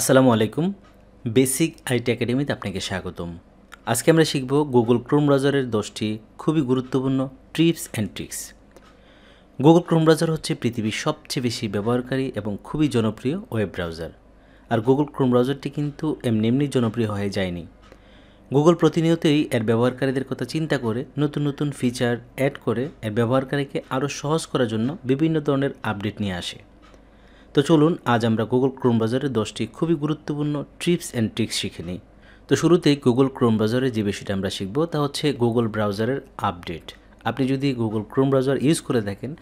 আসসালামু আলাইকুম basic IT একাডেমিতে আপনাকে স্বাগতম আজকে আমরা শিখব গুগল ক্রোম ব্রাউজারের দশটি খুবই গুরুত্বপূর্ণ trips and tricks Google Chrome browser হচ্ছে পৃথিবীর সবচেয়ে বেশি ব্যবহারকারী এবং খুবই জনপ্রিয় ওয়েব ব্রাউজার আর গুগল ক্রোম ব্রাউজারটি কিন্তু এমনি এমনি জনপ্রিয় হয়ে যায়নি গুগল প্রতিনিয়তই এর ব্যবহারকারীদের কথা চিন্তা করে নতুন নতুন ফিচার অ্যাড করে এর ব্যবহারকারীকে আরও সহজ করার জন্য বিভিন্ন ধরনের আপডেট নিয়ে আসে তো চলুন আজ আমরা গুগল ক্রোম ব্রাউজারের দশটি খুবই গুরুত্বপূর্ণ ট্রিপস অ্যান্ড ট্রিক্স শিখে নিই তো শুরুতেই গুগল ক্রোম ব্রাউজারে যে বিষয়টা আমরা শিখব তা হচ্ছে গুগল ব্রাউজারের আপডেট আপনি যদি গুগল ক্রোম ব্রাউজার ইউজ করে থাকেন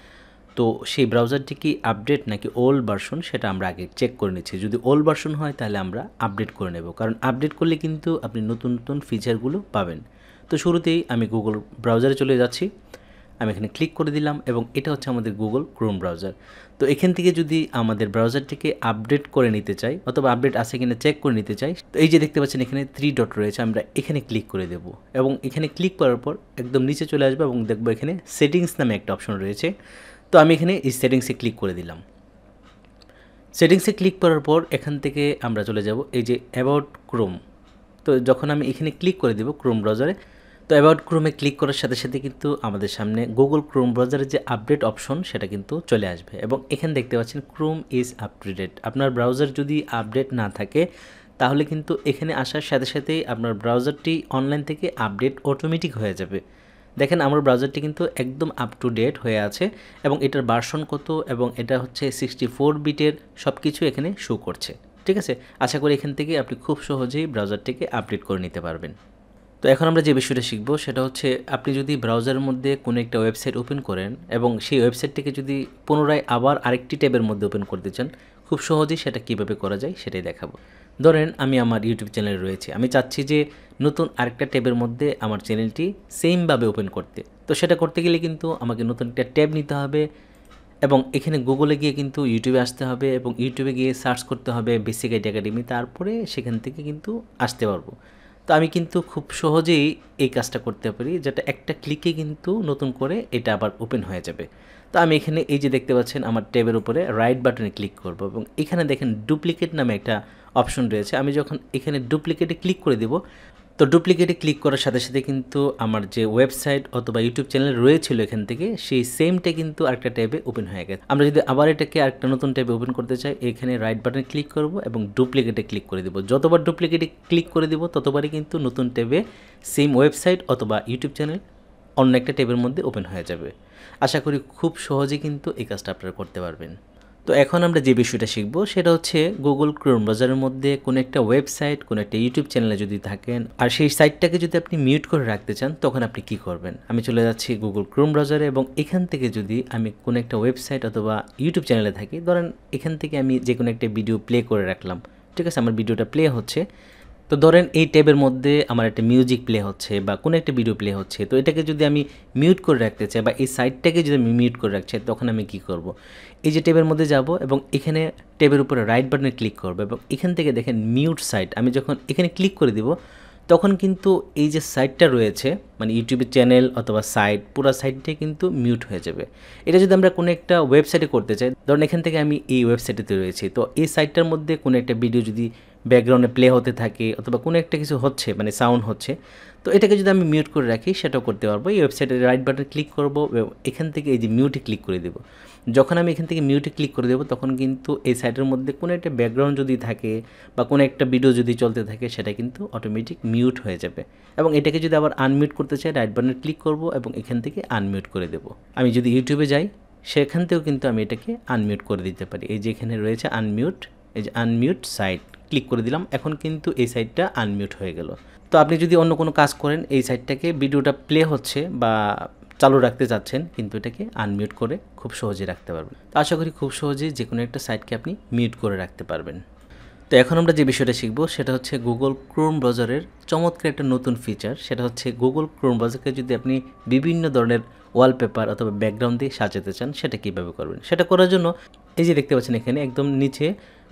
তো সেই ব্রাউজারটি কি আপডেট নাকি ওল্ড ভার্সন সেটা আমরা আগে চেক করে নিচ্ছি যদি ওল্ড ভার্সন হয় তাহলে আমরা আপডেট করে নেব কারণ আপডেট করলে কিন্তু আপনি নতুন নতুন ফিচারগুলো পাবেন তো শুরুতেই আমি গুগল ব্রাউজারে চলে যাচ্ছি আমি এখানে ক্লিক করে দিলাম এবং এটা হচ্ছে আমাদের গুগল ক্রোম ব্রাউজার তো এখান থেকে যদি আমাদের ব্রাউজারটিকে আপডেট করে নিতে চাই অথবা আপডেট আছে কিনা চেক করে নিতে চাই তো এই যে দেখতে পাচ্ছেন এখানে থ্রি ডট রয়েছে আমরা এখানে ক্লিক করে দেব এবং এখানে ক্লিক করার পর একদম নিচে চলে আসবে এবং দেখবো এখানে সেটিংস নামে একটা অপশন রয়েছে তো আমি এখানে এই সেটিংসে ক্লিক করে দিলাম সেটিংসে ক্লিক করার পর এখান থেকে আমরা চলে যাব এই যে অ্যাবাউট ক্রোম তো যখন আমি এখানে ক্লিক করে দেব ক্রোম ব্রাউজারে তো অ্যাবাউট ক্রোমে ক্লিক করার সাথে সাথে কিন্তু আমাদের সামনে গুগল ক্রোম ব্রাউজারের যে আপডেট অপশন সেটা কিন্তু চলে আসবে এবং এখানে দেখতে পাচ্ছেন Chrome is up to date আপনার ব্রাউজার যদি আপডেট না থাকে তাহলে কিন্তু এখানে আসার সাথে সাথেই আপনার ব্রাউজারটি অনলাইন থেকে আপডেট অটোমেটিক হয়ে যাবে দেখেন আমার ব্রাউজারটি কিন্তু একদম আপ টু ডেট হয়ে আছে এবং এটার বার্সন কত এবং এটা হচ্ছে সিক্সটি ফোর বিটের সব কিছু এখানে শো করছে ঠিক আছে আশা করি এখান থেকে আপনি খুব সহজেই ব্রাউজারটিকে আপডেট করে নিতে পারবেন তো এখন আমরা যে বিষয়টা শিখব সেটা হচ্ছে আপনি যদি ব্রাউজারের মধ্যে কোনো একটা ওয়েবসাইট ওপেন করেন এবং সেই ওয়েবসাইটটিকে যদি পুনরায় আবার আরেকটি ট্যাবের মধ্যে ওপেন করতে চান খুব সহজেই সেটা কিভাবে করা যায় সেটাই দেখাবো ধরেন আমি আমার ইউটিউব চ্যানেল রয়েছে আমি চাচ্ছি যে নতুন আরেকটা ট্যাবের মধ্যে আমার চ্যানেলটি সেমভাবে ওপেন করতে তো সেটা করতে গেলে কিন্তু আমাকে নতুন একটা ট্যাব নিতে হবে এবং এখানে গুগলে গিয়ে কিন্তু ইউটিউবে আসতে হবে এবং ইউটিউবে গিয়ে সার্চ করতে হবে বেসিক আইডি একাডেমি তারপরে সেখান থেকে কিন্তু আসতে পারবো তো আমি কিন্তু খুব সহজেই এই কাজটা করতে পারি যেটা একটা ক্লিকে কিন্তু নতুন করে এটা আবার ওপেন হয়ে যাবে তো আমি এখানে এই যে দেখতে পাচ্ছেন আমার ট্যাবের উপরে রাইট বাটনে ক্লিক করব এবং এখানে দেখেন ডুপ্লিকেট নামে একটা অপশন রয়েছে আমি যখন এখানে ডুপ্লিকেটে ক্লিক করে দেব তো ডুপ্লিকেটে ক্লিক করার সাথে সাথে কিন্তু আমার যে ওয়েবসাইট অথবা ইউটিউব চ্যানেল রয়েছিল এখান থেকে সেই সেমটা কিন্তু আরেকটা ট্যাবে ওপেন হয়ে গেছে আমরা যদি আবার এটাকে আরেকটা নতুন ট্যাবে ওপেন করতে চাই এখানে রাইট বাটনে ক্লিক করব এবং ডুপ্লিকেটে ক্লিক করে দেবো যতবার ডুপ্লিকেটে ক্লিক করে দেবো ততবারই কিন্তু নতুন ট্যাবে সেম ওয়েবসাইট অথবা ইউটিউব চ্যানেল অন্য একটা ট্যাবের মধ্যে ওপেন হয়ে যাবে আশা করি খুব সহজে কিন্তু এই কাজটা আপনারা করতে পারবেন তো এখন আমরা যে বিষয়টা শিখব সেটা হচ্ছে গুগল ক্রোম ব্রাউজারের মধ্যে কোনো একটা ওয়েবসাইট কোনো একটা ইউটিউব চ্যানেলে যদি থাকেন আর সেই সাইটটাকে যদি আপনি মিউট করে রাখতে চান তখন আপনি কি করবেন আমি চলে যাচ্ছি গুগল ক্রোম ব্রাউজারে এবং এখান থেকে যদি আমি কোনো একটা ওয়েবসাইট অথবা ইউটিউব চ্যানেলে থাকি ধরেন এখান থেকে আমি যে কোনো একটা ভিডিও প্লে করে রাখলাম ঠিক আছে আমার ভিডিওটা প্লে হচ্ছে তো ধরেন এই ট্যাবের মধ্যে আমার একটা মিউজিক প্লে হচ্ছে বা কোনো একটা ভিডিও প্লে হচ্ছে তো এটাকে যদি আমি মিউট করে রাখতে চাই বা এই সাইটটাকে যদি আমি মিউট করে রাখছি তখন আমি কি করব। এই যে ট্যাবের মধ্যে যাব এবং এখানে ট্যাবের উপরে রাইট বাটনে ক্লিক করব এবং এখান থেকে দেখেন মিউট সাইট আমি যখন এখানে ক্লিক করে দিব তখন কিন্তু এই যে সাইটটা রয়েছে মানে ইউটিউবের চ্যানেল অথবা সাইট পুরো সাইটটাই কিন্তু মিউট হয়ে যাবে এটা যদি আমরা কোনো একটা ওয়েবসাইটে করতে চাই ধরুন এখান থেকে আমি এই ওয়েবসাইটেতে রয়েছি তো এই সাইটটার মধ্যে কোনো একটা ভিডিও যদি ব্যাকগ্রাউন্ডে প্লে হতে থাকে অথবা কোনো একটা কিছু হচ্ছে মানে সাউন্ড হচ্ছে তো এটাকে যদি আমি মিউট করে রাখি সেটাও করতে পারবো এই ওয়েবসাইটে রাইট বাটন ক্লিক করব এখান থেকে এই যে মিউটে ক্লিক করে দেবো যখন আমি এখান থেকে মিউটে ক্লিক করে দেবো তখন কিন্তু এই সাইটের মধ্যে কোনো একটা ব্যাকগ্রাউন্ড যদি থাকে বা কোনো একটা ভিডিও যদি চলতে থাকে সেটা কিন্তু অটোমেটিক মিউট হয়ে যাবে এবং এটাকে যদি আবার আনমিউট করতে চাই রাইট বাটনে ক্লিক করব এবং এখান থেকে আনমিউট করে দেবো আমি যদি ইউটিউবে যাই সেখান থেকেও কিন্তু আমি এটাকে আনমিউট করে দিতে পারি এই যে এখানে রয়েছে আনমিউট এই যে আনমিউট সাইট ক্লিক করে দিলাম এখন কিন্তু এই সাইটটা আনমিউট হয়ে গেল তো আপনি যদি অন্য কোনো কাজ করেন এই সাইটটাকে ভিডিওটা প্লে হচ্ছে বা চালু রাখতে চাচ্ছেন কিন্তু এটাকে আনমিউট করে খুব সহজে রাখতে পারবেন তো আশা করি খুব সহজে যে কোনো একটা সাইটকে আপনি মিউট করে রাখতে পারবেন তো এখন আমরা যে বিষয়টা শিখব সেটা হচ্ছে গুগল ক্রোম ব্রাউজারের চমৎকার একটা নতুন ফিচার সেটা হচ্ছে গুগল ক্রোম ব্রাউজারকে যদি আপনি বিভিন্ন ধরনের ওয়ালপেপার অথবা ব্যাকগ্রাউন্ড দিয়ে সাজাতে চান সেটা কীভাবে করবেন সেটা করার জন্য এই যে দেখতে পাচ্ছেন এখানে একদম নিচে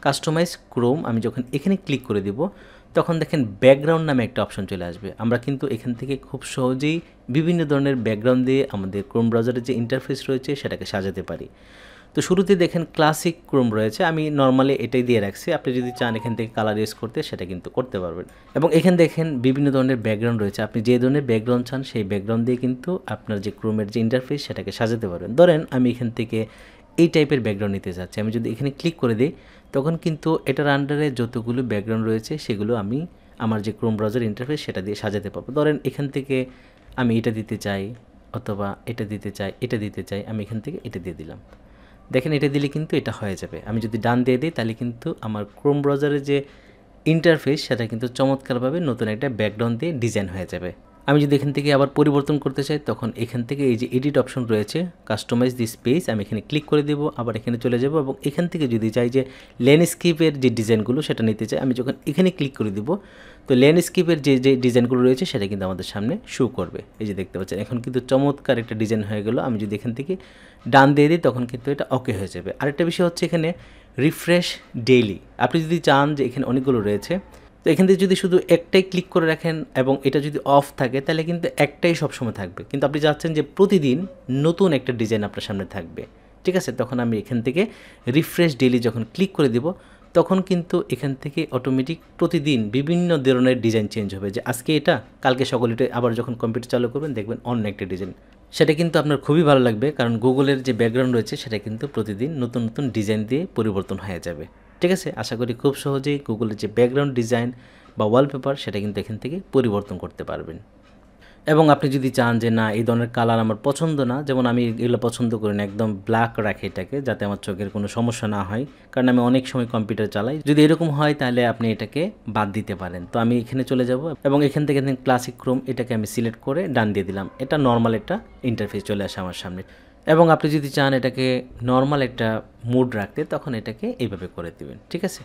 কাস্টমাইজ ক্রোম আমি যখন এখানে ক্লিক করে দেব তখন দেখেন ব্যাকগ্রাউন্ড নামে একটা অপশন চলে আসবে আমরা কিন্তু এখান থেকে খুব সহজেই বিভিন্ন ধরনের ব্যাকগ্রাউন্ড দিয়ে আমাদের ক্রোম ব্রাউজারের যে ইন্টারফেস রয়েছে সেটাকে সাজাতে পারি তো শুরুতে দেখেন ক্লাসিক ক্রোম রয়েছে আমি নর্মালি এটাই দিয়ে রাখছি আপনি যদি চান এখান থেকে কালার ইউজ করতে সেটা কিন্তু করতে পারবেন এবং এখানে দেখেন বিভিন্ন ধরনের ব্যাকগ্রাউন্ড রয়েছে আপনি যে ধরনের ব্যাকগ্রাউন্ড চান সেই ব্যাকগ্রাউন্ড দিয়ে কিন্তু আপনার যে ক্রোমের যে ইন্টারফেস সেটাকে সাজাতে পারবেন ধরেন আমি এখান থেকে এই টাইপের ব্যাকগ্রাউন্ড নিতে চাচ্ছি আমি যদি এখানে ক্লিক করে দিই তখন কিন্তু এটার আন্ডারে যতগুলো ব্যাকগ্রাউন্ড রয়েছে সেগুলো আমি আমার যে ক্রোম ব্রাউজার ইন্টারফেস সেটা দিয়ে সাজাতে পারবো ধরেন এখান থেকে আমি এটা দিতে চাই অথবা এটা দিতে চাই এটা দিতে চাই আমি এখান থেকে এটা দিয়ে দিলাম দেখেন এটা দিলে কিন্তু এটা হয়ে যাবে আমি যদি ডান দিয়ে দিই তাহলে কিন্তু আমার ক্রোম ব্রাউজারের যে ইন্টারফেস সেটা কিন্তু চমৎকারভাবে নতুন একটা ব্যাকগ্রাউন্ড দিয়ে ডিজাইন হয়ে যাবে আমি যদি এখান থেকে আবার পরিবর্তন করতে চাই তখন এখান থেকে এই যে এডিট অপশন রয়েছে কাস্টমাইজ দিস পেজ আমি এখানে ক্লিক করে দেবো আবার এখানে চলে যাব এবং এখান থেকে যদি চাই যে ল্যান্ডস্কেপের যে ডিজাইনগুলো সেটা নিতে চাই আমি যখন এখানে ক্লিক করে দেবো তো ল্যান্ডস্কেপের যে যে ডিজাইনগুলো রয়েছে সেটা কিন্তু আমাদের সামনে শো করবে এই যে দেখতে পাচ্ছেন এখন কিন্তু চমৎকার একটা ডিজাইন হয়ে গেল আমি যদি এখান থেকে ডান দিয়ে দিই তখন কিন্তু এটা ওকে হয়ে যাবে আরেকটা বিষয় হচ্ছে এখানে রিফ্রেশ ডেইলি আপনি যদি চান যে এখানে অনেকগুলো রয়েছে তো এখান থেকে যদি শুধু একটাই ক্লিক করে রাখেন এবং এটা যদি অফ থাকে তাহলে কিন্তু একটাই সবসময় থাকবে কিন্তু আপনি চাচ্ছেন যে প্রতিদিন নতুন একটা ডিজাইন আপনার সামনে থাকবে ঠিক আছে তখন আমি এখান থেকে রিফ্রেশ ডেলি যখন ক্লিক করে দিব তখন কিন্তু এখান থেকে অটোমেটিক প্রতিদিন বিভিন্ন ধরনের ডিজাইন চেঞ্জ হবে যে আজকে এটা কালকে সকল এটা আবার যখন কম্পিউটার চালু করবেন দেখবেন অন্য একটা ডিজাইন সেটা কিন্তু আপনার খুবই ভালো লাগবে কারণ গুগলের যে ব্যাকগ্রাউন্ড রয়েছে সেটা কিন্তু প্রতিদিন নতুন নতুন ডিজাইন দিয়ে পরিবর্তন হয়ে যাবে ঠিক আছে আশা করি খুব সহজেই গুগলের যে ব্যাকগ্রাউন্ড ডিজাইন বা ওয়ালপেপার সেটা কিন্তু এখান থেকে পরিবর্তন করতে পারবেন এবং আপনি যদি চান যে না এই ধরনের কালার আমার পছন্দ না যেমন আমি এগুলো পছন্দ করি না একদম ব্ল্যাক রাখি এটাকে যাতে আমার চোখের কোনো সমস্যা না হয় কারণ আমি অনেক সময় কম্পিউটার চালাই যদি এরকম হয় তাহলে আপনি এটাকে বাদ দিতে পারেন তো আমি এখানে চলে যাব এবং এখান থেকে ক্লাসিক ক্রোম এটাকে আমি সিলেক্ট করে ডান দিয়ে দিলাম এটা নর্মাল একটা ইন্টারফেস চলে আসে আমার সামনে এবং আপনি যদি চান এটাকে নর্মাল একটা মুড রাখতে তখন এটাকে এইভাবে করে দিবেন ঠিক আছে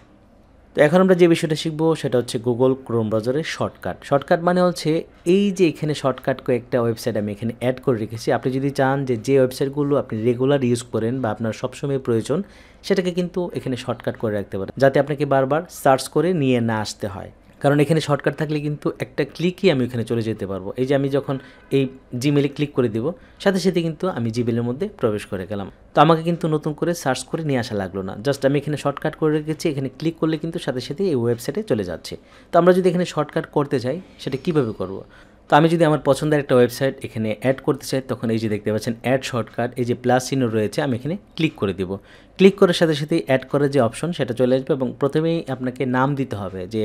তো এখন আমরা যে বিষয়টা শিখব সেটা হচ্ছে গুগল ক্রোম ব্রাউজারের শর্টকাট শর্টকাট মানে হচ্ছে এই যে এখানে শর্টকাট কয়েকটা ওয়েবসাইট আমি এখানে অ্যাড করে রেখেছি আপনি যদি চান যে যে ওয়েবসাইটগুলো আপনি রেগুলার ইউজ করেন বা আপনার সবসময় প্রয়োজন সেটাকে কিন্তু এখানে শর্টকাট করে রাখতে পারেন যাতে আপনাকে বারবার সার্চ করে নিয়ে না আসতে হয় কারণ এখানে শর্টকাট থাকলে কিন্তু একটা ক্লিকই আমি ওখানে চলে যেতে পারবো এই যে আমি যখন এই জিমেলে ক্লিক করে দেব সাথে সাথে কিন্তু আমি জিমেলের মধ্যে প্রবেশ করে গেলাম তো আমাকে কিন্তু নতুন করে সার্চ করে নিয়ে আসা লাগলো না জাস্ট আমি এখানে শর্টকাট করে রেখেছি এখানে ক্লিক করলে কিন্তু সাথে সাথে এই ওয়েবসাইটে চলে যাচ্ছে তো আমরা যদি এখানে শর্টকাট করতে চাই সেটা কিভাবে করব তো আমি যদি আমার পছন্দের একটা ওয়েবসাইট এখানে অ্যাড করতে চাই তখন এই যে দেখতে পাচ্ছেন অ্যাড শর্টকাট এই যে প্লাস চিহ্ন রয়েছে আমি এখানে ক্লিক করে দিব ক্লিক করার সাথে সাথেই অ্যাড করার যে অপশন সেটা চলে আসবে এবং প্রথমেই আপনাকে নাম দিতে হবে যে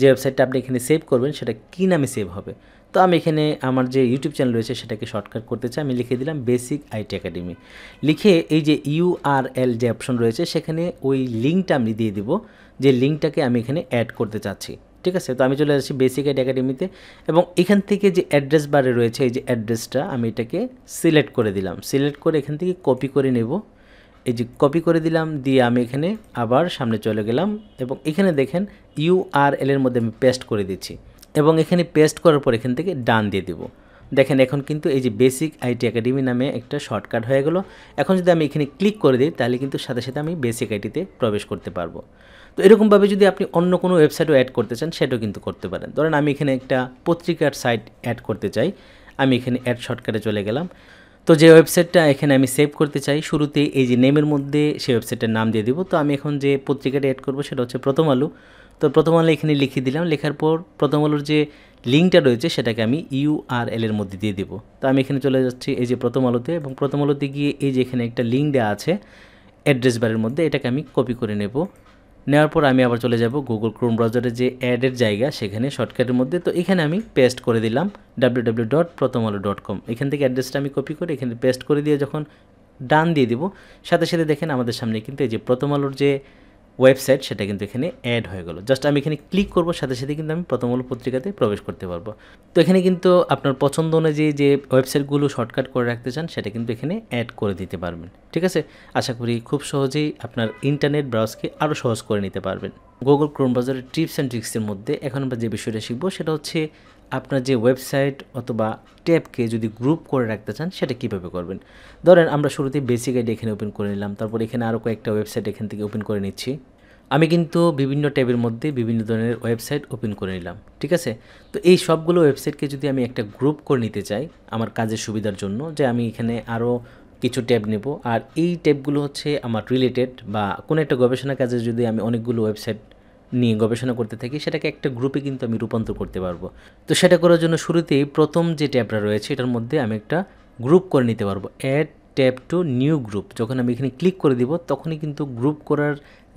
যে ওয়েবসাইটটা আপনি এখানে সেভ করবেন সেটা কী নামে সেভ হবে তো আমি এখানে আমার যে ইউটিউব চ্যানেল রয়েছে সেটাকে শর্টকাট করতে চাই আমি লিখে দিলাম বেসিক আইটি একাডেমি লিখে এই যে ইউআরএল যে অপশন রয়েছে সেখানে ওই লিঙ্কটা আমি দিয়ে দিব যে লিঙ্কটাকে আমি এখানে অ্যাড করতে চাচ্ছি ঠিক আছে তো আমি চলে আসছি বেসিক এড একাডেমিতে এবং এখান থেকে যে অ্যাড্রেস বারে রয়েছে এই যে অ্যাড্রেসটা আমি এটাকে সিলেক্ট করে দিলাম সিলেক্ট করে এখান থেকে কপি করে নেব এই যে কপি করে দিলাম দিয়ে আমি এখানে আবার সামনে চলে গেলাম এবং এখানে দেখেন ইউআরএল এর মধ্যে আমি পেস্ট করে দিচ্ছি এবং এখানে পেস্ট করার পর এখান থেকে ডান দিয়ে দেবো দেখেন এখন কিন্তু এই যে বেসিক আইটি একাডেমি নামে একটা শর্টকাট হয়ে গেল এখন যদি আমি এখানে ক্লিক করে দিই তাহলে কিন্তু সাথে সাথে আমি বেসিক আইটিতে প্রবেশ করতে পারবো তো এরকমভাবে যদি আপনি অন্য কোনো ওয়েবসাইটও অ্যাড করতে চান সেটাও কিন্তু করতে পারেন ধরেন আমি এখানে একটা পত্রিকার সাইট অ্যাড করতে চাই আমি এখানে অ্যাড শর্টকাটে চলে গেলাম তো যে ওয়েবসাইটটা এখানে আমি সেভ করতে চাই শুরুতে এই যে নেমের মধ্যে সেই ওয়েবসাইটের নাম দিয়ে দিব তো আমি এখন যে পত্রিকাটা অ্যাড করবো সেটা হচ্ছে প্রথম আলো তো প্রথম আলো এখানে লিখে দিলাম লেখার পর প্রথম আলোর যে লিঙ্কটা রয়েছে সেটাকে আমি ইউআরএল এর মধ্যে দিয়ে দিব তো আমি এখানে চলে যাচ্ছি এই যে প্রথম আলোতে এবং প্রথম আলোতে গিয়ে এই যে এখানে একটা লিঙ্ক দেওয়া আছে অ্যাড্রেস বারের মধ্যে এটাকে আমি কপি করে নেব নেওয়ার পর আমি আবার চলে যাব গুগল ক্রোম ব্রাউজারের যে অ্যাডের জায়গা সেখানে শর্টকাটের মধ্যে তো এখানে আমি পেস্ট করে দিলাম ডাব্লিউ ডাব্লিউ ডট প্রথম আলো ডট কম এখান থেকে অ্যাড্রেসটা আমি কপি করে এখানে পেস্ট করে দিয়ে যখন ডান দিয়ে দিব সাথে সাথে দেখেন আমাদের সামনে কিন্তু এই যে প্রথম আলোর যে ওয়েবসাইট সেটা কিন্তু এখানে অ্যাড হয়ে গেলো জাস্ট আমি এখানে ক্লিক করবো সাথে সাথে কিন্তু আমি প্রথম আলো পত্রিকাতে প্রবেশ করতে পারবো তো এখানে কিন্তু আপনার পছন্দ অনুযায়ী যে ওয়েবসাইটগুলো শর্টকাট করে রাখতে চান সেটা কিন্তু এখানে অ্যাড করে দিতে পারবেন ঠিক আছে আশা করি খুব সহজেই আপনার ইন্টারনেট ব্রাউজকে আরও সহজ করে নিতে পারবেন গুগল ক্রোম বাজারের টিপস অ্যান্ড ট্রিক্সের মধ্যে এখন আমরা যে বিষয়টা শিখবো সেটা হচ্ছে আপনার যে ওয়েবসাইট অথবা ট্যাবকে যদি গ্রুপ করে রাখতে চান সেটা কীভাবে করবেন ধরেন আমরা শুরুতে বেসিক আইডি এখানে ওপেন করে নিলাম তারপর এখানে আরও কয়েকটা ওয়েবসাইট এখান থেকে ওপেন করে নিচ্ছি আমি কিন্তু বিভিন্ন ট্যাবের মধ্যে বিভিন্ন ধরনের ওয়েবসাইট ওপেন করে নিলাম ঠিক আছে তো এই সবগুলো ওয়েবসাইটকে যদি আমি একটা গ্রুপ করে নিতে চাই আমার কাজের সুবিধার জন্য যে আমি এখানে আরও কিছু ট্যাব নেব আর এই ট্যাবগুলো হচ্ছে আমার রিলেটেড বা কোনো একটা গবেষণা কাজে যদি আমি অনেকগুলো ওয়েবসাইট নিয়ে গবেষণা করতে থাকি সেটাকে একটা গ্রুপে কিন্তু আমি রূপান্তর করতে পারবো তো সেটা করার জন্য শুরুতেই প্রথম যে ট্যাবটা রয়েছে এটার মধ্যে আমি একটা গ্রুপ করে নিতে পারবো add tab to new group যখন আমি এখানে ক্লিক করে দিব তখনই কিন্তু গ্রুপ করার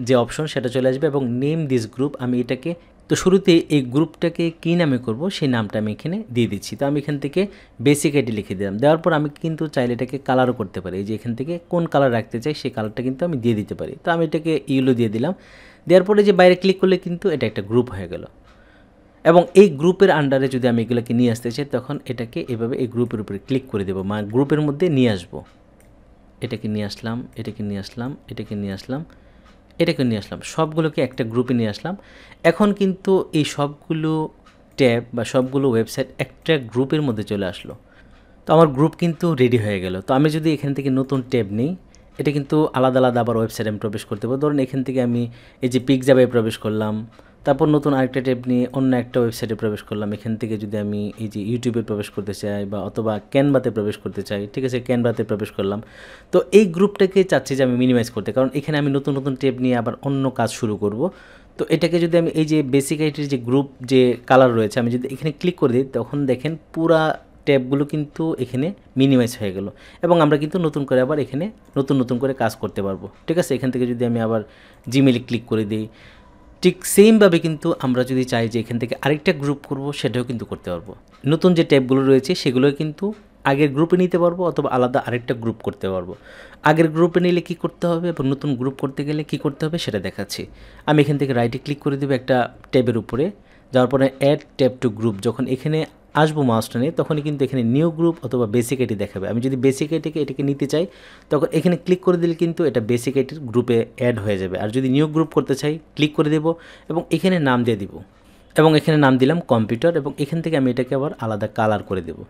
যে অপশন সেটা চলে আসবে এবং নেম দিস গ্রুপ আমি এটাকে তো শুরুতে এই গ্রুপটাকে কী নামে করব সেই নামটা আমি এখানে দিয়ে দিচ্ছি তো আমি এখান থেকে বেসিক আইডি লিখে দিলাম দেওয়ার পর আমি কিন্তু চাইলে এটাকে কালারও করতে পারি এই যে এখান থেকে কোন কালার রাখতে চাই সেই কালারটা কিন্তু আমি দিয়ে দিতে পারি তো আমি এটাকে ইউলো দিয়ে দিলাম দেওয়ার পরে যে বাইরে ক্লিক করলে কিন্তু এটা একটা গ্রুপ হয়ে গেল এবং এই গ্রুপের আন্ডারে যদি আমি এগুলোকে নিয়ে আসতে চাই তখন এটাকে এভাবে এই গ্রুপের উপরে ক্লিক করে দেবো মানে গ্রুপের মধ্যে নিয়ে আসবো এটাকে নিয়ে আসলাম এটাকে নিয়ে আসলাম এটাকে নিয়ে আসলাম এটাকে নিয়ে আসলাম সবগুলোকে একটা গ্রুপে নিয়ে আসলাম এখন কিন্তু এই সবগুলো ট্যাব বা সবগুলো ওয়েবসাইট একটা গ্রুপের মধ্যে চলে আসলো তো আমার গ্রুপ কিন্তু রেডি হয়ে গেল তো আমি যদি এখান থেকে নতুন ট্যাব নিই এটা কিন্তু আলাদা আলাদা আবার ওয়েবসাইটে আমি প্রবেশ করতে পারবো ধরুন এখান থেকে আমি এই যে পিকজাবে প্রবেশ করলাম তারপর নতুন আরেকটা ট্যাব নিয়ে অন্য একটা ওয়েবসাইটে প্রবেশ করলাম এখান থেকে যদি আমি এই যে ইউটিউবে প্রবেশ করতে চাই বা অথবা ক্যানভাতে প্রবেশ করতে চাই ঠিক আছে ক্যানভাতে প্রবেশ করলাম তো এই গ্রুপটাকে চাচ্ছি যে আমি মিনিমাইজ করতে কারণ এখানে আমি নতুন নতুন ট্যাব নিয়ে আবার অন্য কাজ শুরু করব তো এটাকে যদি আমি এই যে বেসিক আইটির যে গ্রুপ যে কালার রয়েছে আমি যদি এখানে ক্লিক করে দিই তখন দেখেন পুরা ট্যাবগুলো কিন্তু এখানে মিনিমাইজ হয়ে গেল এবং আমরা কিন্তু নতুন করে আবার এখানে নতুন নতুন করে কাজ করতে পারবো ঠিক আছে এখান থেকে যদি আমি আবার জিমেলে ক্লিক করে দিই ঠিক সেমভাবে কিন্তু আমরা যদি চাই যে এখান থেকে আরেকটা গ্রুপ করব সেটাও কিন্তু করতে পারবো নতুন যে ট্যাবগুলো রয়েছে সেগুলো কিন্তু আগের গ্রুপে নিতে পারবো অথবা আলাদা আরেকটা গ্রুপ করতে পারবো আগের গ্রুপে নিলে কি করতে হবে এবং নতুন গ্রুপ করতে গেলে কি করতে হবে সেটা দেখাচ্ছি আমি এখান থেকে রাইটে ক্লিক করে দেবো একটা ট্যাবের উপরে যাওয়ার পরে অ্যাড ট্যাব টু গ্রুপ যখন এখানে আসবো নিয়ে তখনই কিন্তু এখানে নিউ গ্রুপ অথবা বেসিক এটি দেখাবে আমি যদি বেসিক আইটিকে এটিকে নিতে চাই তখন এখানে ক্লিক করে দিলে কিন্তু এটা বেসিক আইটির গ্রুপে অ্যাড হয়ে যাবে আর যদি নিউ গ্রুপ করতে চাই ক্লিক করে দেব এবং এখানে নাম দিয়ে দিব এবং এখানে নাম দিলাম কম্পিউটার এবং এখান থেকে আমি এটাকে আবার আলাদা কালার করে দেবো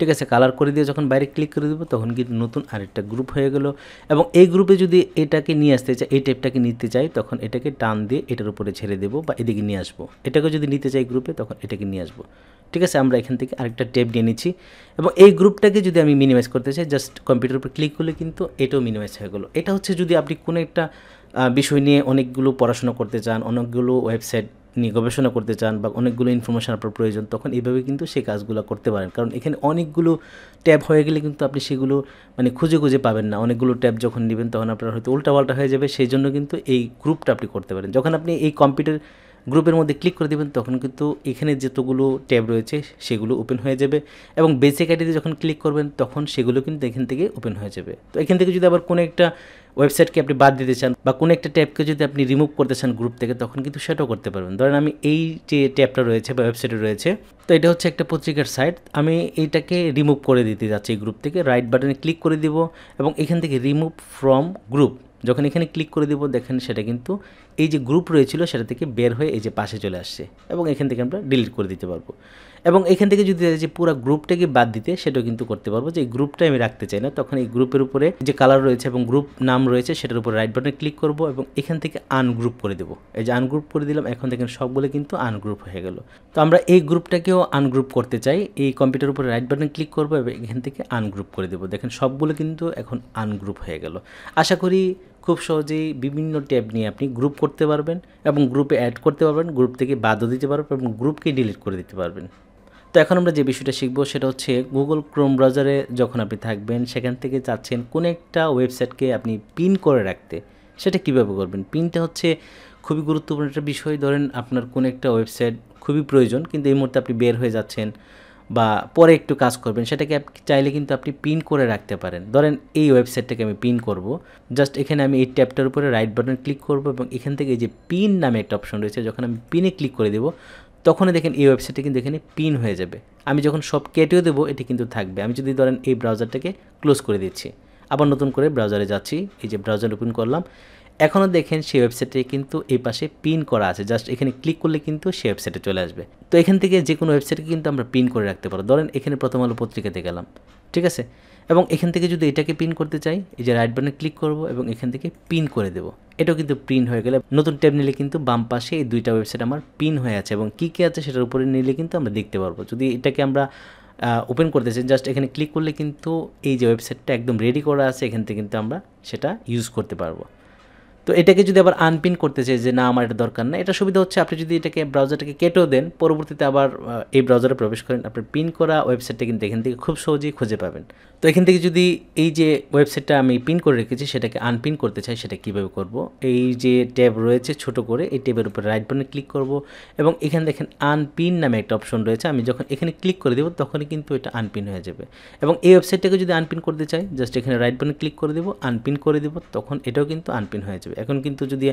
ঠিক আছে কালার করে দিয়ে যখন বাইরে ক্লিক করে দেবো তখন কিন্তু নতুন আরেকটা গ্রুপ হয়ে গেল এবং এই গ্রুপে যদি এটাকে নিয়ে আসতে চাই এই টেপটাকে নিতে চাই তখন এটাকে টান দিয়ে এটার উপরে ছেড়ে দেবো বা এদিকে নিয়ে আসবো এটাকে যদি নিতে চাই গ্রুপে তখন এটাকে নিয়ে আসবো ঠিক আছে আমরা এখান থেকে আরেকটা টেপ নিয়ে নিচ্ছি এবং এই গ্রুপটাকে যদি আমি মিনিমাইজ করতে চাই জাস্ট কম্পিউটার উপর ক্লিক করলে কিন্তু এটাও মিনিমাইজ হয়ে গেলো এটা হচ্ছে যদি আপনি কোনো একটা বিষয় নিয়ে অনেকগুলো পড়াশোনা করতে চান অনেকগুলো ওয়েবসাইট আপনি গবেষণা করতে চান বা অনেকগুলো ইনফরমেশান আপনার প্রয়োজন তখন এইভাবে কিন্তু সেই কাজগুলো করতে পারেন কারণ এখানে অনেকগুলো ট্যাব হয়ে গেলে কিন্তু আপনি সেগুলো মানে খুঁজে খুঁজে পাবেন না অনেকগুলো ট্যাব যখন নেবেন তখন আপনার হয়তো পাল্টা হয়ে যাবে সেই জন্য কিন্তু এই গ্রুপটা আপনি করতে পারেন যখন আপনি এই কম্পিউটার গ্রুপের মধ্যে ক্লিক করে দেবেন তখন কিন্তু এখানে যতগুলো ট্যাব রয়েছে সেগুলো ওপেন হয়ে যাবে এবং বেসিক আইডিতে যখন ক্লিক করবেন তখন সেগুলো কিন্তু এখান থেকে ওপেন হয়ে যাবে তো এখান থেকে যদি আবার কোনো একটা ওয়েবসাইটকে আপনি বাদ দিতে চান বা কোনো একটা ট্যাবকে যদি আপনি রিমুভ করতে চান গ্রুপ থেকে তখন কিন্তু সেটাও করতে পারবেন ধরেন আমি এই যে ট্যাবটা রয়েছে বা ওয়েবসাইটে রয়েছে তো এটা হচ্ছে একটা পত্রিকার সাইট আমি এটাকে রিমুভ করে দিতে যাচ্ছি এই গ্রুপ থেকে রাইট বাটনে ক্লিক করে দিব এবং এখান থেকে রিমুভ ফ্রম গ্রুপ যখন এখানে ক্লিক করে দেবো দেখেন সেটা কিন্তু এই যে গ্রুপ রয়েছিল সেটা থেকে বের হয়ে এই যে পাশে চলে আসছে এবং এখান থেকে আমরা ডিলিট করে দিতে পারবো এবং এখান থেকে যদি যে পুরো গ্রুপটাকে বাদ দিতে সেটাও কিন্তু করতে পারবো যে এই গ্রুপটা আমি রাখতে চাই না তখন এই গ্রুপের উপরে যে কালার রয়েছে এবং গ্রুপ নাম রয়েছে সেটার উপরে রাইট বাটনে ক্লিক করব এবং এখান থেকে আনগ্রুপ করে দেবো এই যে আনগ্রুপ করে দিলাম এখন দেখেন সবগুলো কিন্তু আনগ্রুপ হয়ে গেল তো আমরা এই গ্রুপটাকেও আনগ্রুপ করতে চাই এই কম্পিউটার উপরে রাইট বাটনে ক্লিক করবো এবং এখান থেকে আনগ্রুপ করে দেবো দেখেন সবগুলো কিন্তু এখন আনগ্রুপ হয়ে গেল আশা করি খুব সহজেই বিভিন্ন ট্যাব নিয়ে আপনি গ্রুপ করতে পারবেন এবং গ্রুপে অ্যাড করতে পারবেন গ্রুপ থেকে বাদও দিতে পারবেন এবং গ্রুপকে ডিলিট করে দিতে পারবেন তো এখন আমরা যে বিষয়টা শিখবো সেটা হচ্ছে গুগল ক্রোম ব্রাউজারে যখন আপনি থাকবেন সেখান থেকে চাচ্ছেন কোন একটা ওয়েবসাইটকে আপনি পিন করে রাখতে সেটা কিভাবে করবেন পিনটা হচ্ছে খুবই গুরুত্বপূর্ণ একটা বিষয় ধরেন আপনার কোন একটা ওয়েবসাইট খুবই প্রয়োজন কিন্তু এই মুহূর্তে আপনি বের হয়ে যাচ্ছেন বা পরে একটু কাজ করবেন সেটাকে চাইলে কিন্তু আপনি পিন করে রাখতে পারেন ধরেন এই ওয়েবসাইটটাকে আমি পিন করব জাস্ট এখানে আমি এই ট্যাবটার উপরে রাইট বাটন ক্লিক করব এবং এখান থেকে এই যে পিন নামে একটা অপশন রয়েছে যখন আমি পিনে ক্লিক করে দেবো তখনই দেখেন এই ওয়েবসাইটে কিন্তু এখানে পিন হয়ে যাবে আমি যখন সব কেটেও দেবো এটি কিন্তু থাকবে আমি যদি ধরেন এই ব্রাউজারটাকে ক্লোজ করে দিচ্ছি আবার নতুন করে ব্রাউজারে যাচ্ছি এই যে ব্রাউজার ওপেন করলাম এখনও দেখেন সেই ওয়েবসাইটে কিন্তু এই পাশে পিন করা আছে জাস্ট এখানে ক্লিক করলে কিন্তু সেই ওয়েবসাইটে চলে আসবে তো এখান থেকে যে কোনো ওয়েবসাইটে কিন্তু আমরা পিন করে রাখতে পারো ধরেন এখানে প্রথম আলো পত্রিকাতে গেলাম ঠিক আছে এবং এখান থেকে যদি এটাকে পিন করতে চাই এই যে রাইট বাটনে ক্লিক করব এবং এখান থেকে পিন করে দেব এটাও কিন্তু প্রিন্ট হয়ে গেলে নতুন ট্যাব নিলে কিন্তু বাম পাশে এই দুইটা ওয়েবসাইট আমার পিন হয়ে আছে এবং কী কী আছে সেটার উপরে নিলে কিন্তু আমরা দেখতে পারবো যদি এটাকে আমরা ওপেন করতে চাই জাস্ট এখানে ক্লিক করলে কিন্তু এই যে ওয়েবসাইটটা একদম রেডি করা আছে এখান থেকে কিন্তু আমরা সেটা ইউজ করতে পারবো তো এটাকে যদি আবার আনপিন করতে চাই যে না আমার এটা দরকার না এটা সুবিধা হচ্ছে আপনি যদি এটাকে ব্রাউজারটাকে কেটেও দেন পরবর্তীতে আবার এই ব্রাউজারে প্রবেশ করেন আপনার পিন করা ওয়েবসাইটটা কিন্তু এখান থেকে খুব সহজেই খুঁজে পাবেন তো এখান থেকে যদি এই যে ওয়েবসাইটটা আমি পিন করে রেখেছি সেটাকে আনপিন করতে চাই সেটা কীভাবে করব এই যে ট্যাব রয়েছে ছোট করে এই ট্যাবের উপর রাইট বনে ক্লিক করব এবং এখানে দেখেন আনপিন নামে একটা অপশন রয়েছে আমি যখন এখানে ক্লিক করে দেবো তখনই কিন্তু এটা আনপিন হয়ে যাবে এবং এই ওয়েবসাইটটাকে যদি আনপিন করতে চাই জাস্ট এখানে রাইট বনে ক্লিক করে দেবো আনপিন করে দেবো তখন এটাও কিন্তু আনপিন হয়ে যাবে এখন কিন্তু যদি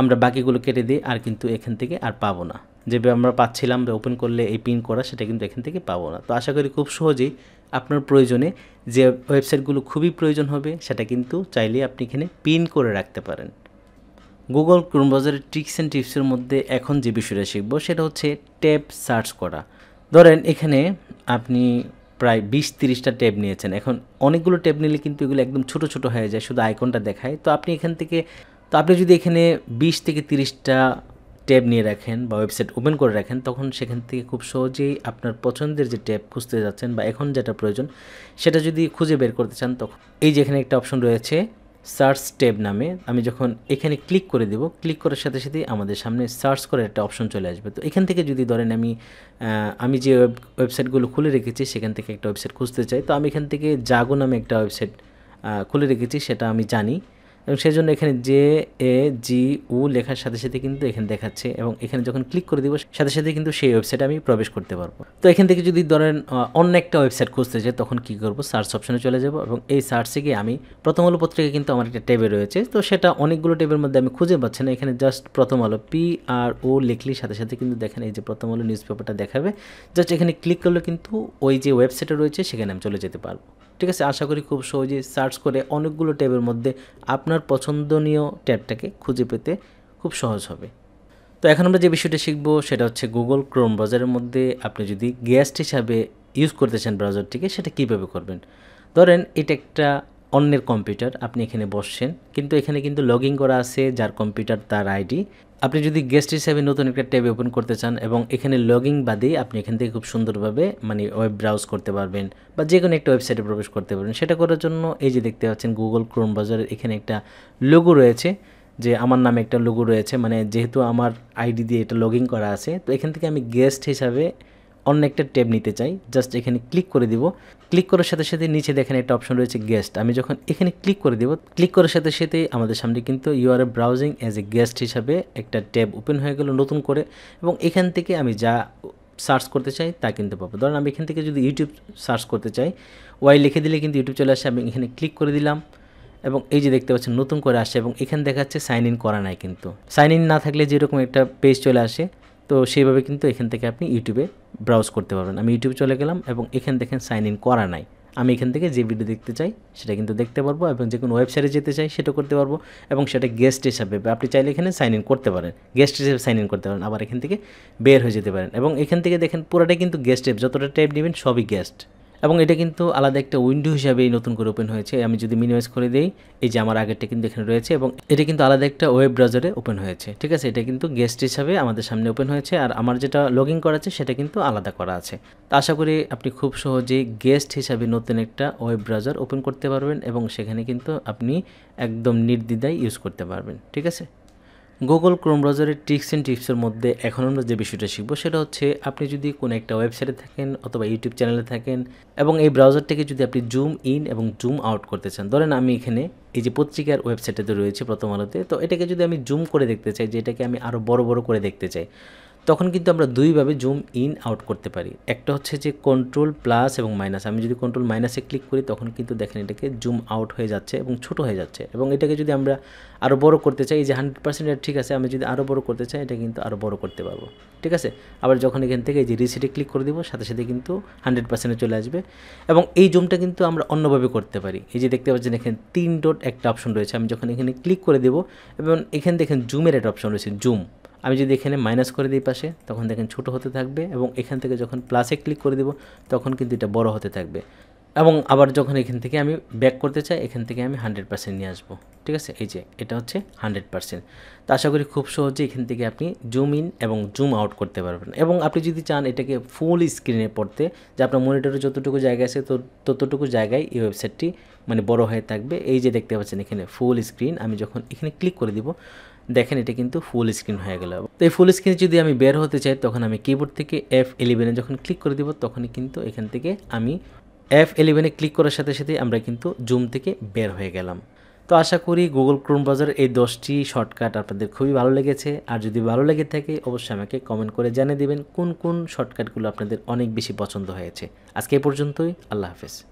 আমরা বাকিগুলো কেটে দিই আর কিন্তু এখান থেকে আর পাবো না যে আমরা পাচ্ছিলাম ওপেন করলে এই পিন করা সেটা কিন্তু এখান থেকে পাবো না তো আশা করি খুব সহজেই আপনার প্রয়োজনে যে ওয়েবসাইটগুলো খুবই প্রয়োজন হবে সেটা কিন্তু চাইলে আপনি এখানে পিন করে রাখতে পারেন গুগল ক্রোম বাজারের ট্রিক্স অ্যান্ড টিপসের মধ্যে এখন যে বিষয়টা শিখবো সেটা হচ্ছে ট্যাব সার্চ করা ধরেন এখানে আপনি প্রায় বিশ তিরিশটা ট্যাব নিয়েছেন এখন অনেকগুলো ট্যাব নিলে কিন্তু এগুলো একদম ছোট ছোট হয়ে যায় শুধু আইকনটা দেখায় তো আপনি এখান থেকে তো আপনি যদি এখানে বিশ থেকে তিরিশটা ট্যাব নিয়ে রাখেন বা ওয়েবসাইট ওপেন করে রাখেন তখন সেখান থেকে খুব সহজেই আপনার পছন্দের যে ট্যাব খুঁজতে যাচ্ছেন বা এখন যেটা প্রয়োজন সেটা যদি খুঁজে বের করতে চান তখন এই যে এখানে একটা অপশন রয়েছে সার্চ ট্যাব নামে আমি যখন এখানে ক্লিক করে দেব ক্লিক করার সাথে সাথেই আমাদের সামনে সার্চ করার একটা অপশন চলে আসবে তো এখান থেকে যদি ধরেন আমি আমি যে ওয়েবসাইটগুলো খুলে রেখেছি সেখান থেকে একটা ওয়েবসাইট খুঁজতে চাই তো আমি এখান থেকে জাগো নামে একটা ওয়েবসাইট খুলে রেখেছি সেটা আমি জানি এবং সেই জন্য এখানে জে এ জি উ লেখার সাথে সাথে কিন্তু এখানে দেখাচ্ছে এবং এখানে যখন ক্লিক করে দিব সাথে সাথে কিন্তু সেই ওয়েবসাইটে আমি প্রবেশ করতে পারবো তো এখান থেকে যদি ধরেন অন্য একটা ওয়েবসাইট খুঁজতে চাই তখন কি করব সার্চ অপশনে চলে যাব এবং এই সার্চে গিয়ে আমি প্রথম আলো পত্রিকা কিন্তু আমার একটা টেবে রয়েছে তো সেটা অনেকগুলো টেবের মধ্যে আমি খুঁজে পাচ্ছি না এখানে জাস্ট প্রথম আলো পি আর ও লিখলি সাথে সাথে কিন্তু দেখেন এই যে প্রথম আলো নিউজ পেপারটা দেখাবে জাস্ট এখানে ক্লিক করলে কিন্তু ওই যে ওয়েবসাইটে রয়েছে সেখানে আমি চলে যেতে পারবো ঠিক আছে আশা করি খুব সহজেই সার্চ করে অনেকগুলো ট্যাবের মধ্যে আপনার পছন্দনীয় ট্যাবটাকে খুঁজে পেতে খুব সহজ হবে তো এখন আমরা যে বিষয়টা শিখব সেটা হচ্ছে গুগল ক্রোম ব্রাউজারের মধ্যে আপনি যদি গেস্ট হিসাবে ইউজ করতে চান ব্রাউজারটিকে সেটা কীভাবে করবেন ধরেন এটা একটা অন্যের কম্পিউটার আপনি এখানে বসছেন কিন্তু এখানে কিন্তু লগ করা আছে যার কম্পিউটার তার আইডি আপনি যদি গেস্ট হিসাবে নতুন একটা ট্যাব ওপেন করতে চান এবং এখানে লগিং বাদেই আপনি এখান থেকে খুব সুন্দরভাবে মানে ওয়েব ব্রাউজ করতে পারবেন বা যে কোনো একটা ওয়েবসাইটে প্রবেশ করতে পারবেন সেটা করার জন্য এই যে দেখতে পাচ্ছেন গুগল ক্রোম বাজারের এখানে একটা লোগো রয়েছে যে আমার নামে একটা লোগো রয়েছে মানে যেহেতু আমার আইডি দিয়ে এটা লগ করা আছে তো এখান থেকে আমি গেস্ট হিসাবে অন্য একটা ট্যাব নিতে চাই জাস্ট এখানে ক্লিক করে দিব ক্লিক করার সাথে সাথে নিচে দেখেন একটা অপশন রয়েছে গেস্ট আমি যখন এখানে ক্লিক করে দেব ক্লিক করার সাথে সাথে আমাদের সামনে কিন্তু you are browsing as a guest হিসাবে একটা ট্যাব ওপেন হয়ে গেল নতুন করে এবং এখান থেকে আমি যা সার্চ করতে চাই তা কিনতে পাবো ধরুন আমি এখান থেকে যদি ইউটিউব সার্চ করতে চাই ওয়াই লিখে দিলে কিন্তু ইউটিউব চলে আসে আমি এখানে ক্লিক করে দিলাম এবং এই যে দেখতে পাচ্ছেন নতুন করে আসে এবং এখানে দেখাচ্ছে সাইন ইন করা নাই কিন্তু সাইন ইন না থাকলে যেরকম একটা পেজ চলে আসে তো সেইভাবে কিন্তু এখান থেকে আপনি ইউটিউবে ব্রাউজ করতে পারবেন আমি ইউটিউব চলে গেলাম এবং এখান দেখেন সাইন ইন করা নাই আমি এখান থেকে যে ভিডিও দেখতে চাই সেটা কিন্তু দেখতে পারবো এবং যে কোনো ওয়েবসাইটে যেতে চাই সেটা করতে পারবো এবং সেটা গেস্ট হিসাবে আপনি চাইলে এখানে সাইন ইন করতে পারেন গেস্ট হিসেবে সাইন ইন করতে পারেন আবার এখান থেকে বের হয়ে যেতে পারেন এবং এখান থেকে দেখেন পুরোটাই কিন্তু গেস্ট অ্যাপ যতটা টাইপ নেবেন সবই গেস্ট এবং এটা কিন্তু আলাদা একটা উইন্ডো হিসাবেই নতুন করে ওপেন হয়েছে আমি যদি মিনিমাইজ করে দিই এই যে আমার আগেরটা কিন্তু এখানে রয়েছে এবং এটা কিন্তু আলাদা একটা ওয়েব ব্রাউজারে ওপেন হয়েছে ঠিক আছে এটা কিন্তু গেস্ট হিসাবে আমাদের সামনে ওপেন হয়েছে আর আমার যেটা লগ ইন করা আছে সেটা কিন্তু আলাদা করা আছে তো আশা করি আপনি খুব সহজেই গেস্ট হিসাবে নতুন একটা ওয়েব ব্রাউজার ওপেন করতে পারবেন এবং সেখানে কিন্তু আপনি একদম নির্দ্বিধায় ইউজ করতে পারবেন ঠিক আছে গুগল ক্রোম ব্রাউজারের ট্রিক্স অ্যান্ড টিপসের মধ্যে এখন আমরা যে বিষয়টা শিখবো সেটা হচ্ছে আপনি যদি কোনো একটা ওয়েবসাইটে থাকেন অথবা ইউটিউব চ্যানেলে থাকেন এবং এই ব্রাউজারটাকে যদি আপনি জুম ইন এবং জুম আউট করতে চান ধরেন আমি এখানে এই যে পত্রিকার ওয়েবসাইটে রয়েছে প্রথম আলোতে তো এটাকে যদি আমি জুম করে দেখতে চাই যে এটাকে আমি আরও বড় বড় করে দেখতে চাই তখন কিন্তু আমরা দুইভাবে জুম ইন আউট করতে পারি একটা হচ্ছে যে কন্ট্রোল প্লাস এবং মাইনাস আমি যদি কন্ট্রোল মাইনাসে ক্লিক করি তখন কিন্তু দেখেন এটাকে জুম আউট হয়ে যাচ্ছে এবং ছোট হয়ে যাচ্ছে এবং এটাকে যদি আমরা আরও বড় করতে চাই এই যে হান্ড্রেড পার্সেন্ট ঠিক আছে আমি যদি আরও বড় করতে চাই এটা কিন্তু আরও বড় করতে পারবো ঠিক আছে আবার যখন এখান থেকে এই যে রিসিটে ক্লিক করে দেবো সাথে সাথে কিন্তু হান্ড্রেড পার্সেন্টে চলে আসবে এবং এই জুমটা কিন্তু আমরা অন্যভাবে করতে পারি এই যে দেখতে পাচ্ছেন এখানে তিন ডট একটা অপশন রয়েছে আমি যখন এখানে ক্লিক করে দেবো এবং এখানে দেখেন জুমের একটা অপশন রয়েছে জুম আমি যদি এখানে মাইনাস করে দিই পাশে তখন দেখেন ছোট হতে থাকবে এবং এখান থেকে যখন প্লাসে ক্লিক করে দেব তখন কিন্তু এটা বড় হতে থাকবে এবং আবার যখন এখান থেকে আমি ব্যাক করতে চাই এখান থেকে আমি হান্ড্রেড পার্সেন্ট নিয়ে আসবো ঠিক আছে এই যে এটা হচ্ছে হান্ড্রেড পার্সেন্ট তো আশা করি খুব সহজে এখান থেকে আপনি জুম ইন এবং জুম আউট করতে পারবেন এবং আপনি যদি চান এটাকে ফুল স্ক্রিনে পড়তে যে আপনার মনিটরে যতটুকু জায়গা আছে তো ততটুকু জায়গায় এই ওয়েবসাইটটি মানে বড় হয়ে থাকবে এই যে দেখতে পাচ্ছেন এখানে ফুল স্ক্রিন আমি যখন এখানে ক্লিক করে দিব দেখেন এটা কিন্তু ফুল স্ক্রিন হয়ে গেল তো এই ফুল স্ক্রিনে যদি আমি বের হতে চাই তখন আমি কিবোর্ড থেকে এফ ইলেভেনে যখন ক্লিক করে দেবো তখনই কিন্তু এখান থেকে আমি এফ ইলেভেনে ক্লিক করার সাথে সাথে আমরা কিন্তু জুম থেকে বের হয়ে গেলাম তো আশা করি গুগল ক্রোম ব্রাউজার এই দশটি শর্টকাট আপনাদের খুবই ভালো লেগেছে আর যদি ভালো লেগে থাকে অবশ্যই আমাকে কমেন্ট করে জানিয়ে দেবেন কোন কোন শর্টকাটগুলো আপনাদের অনেক বেশি পছন্দ হয়েছে আজকে এ পর্যন্তই আল্লাহ হাফেজ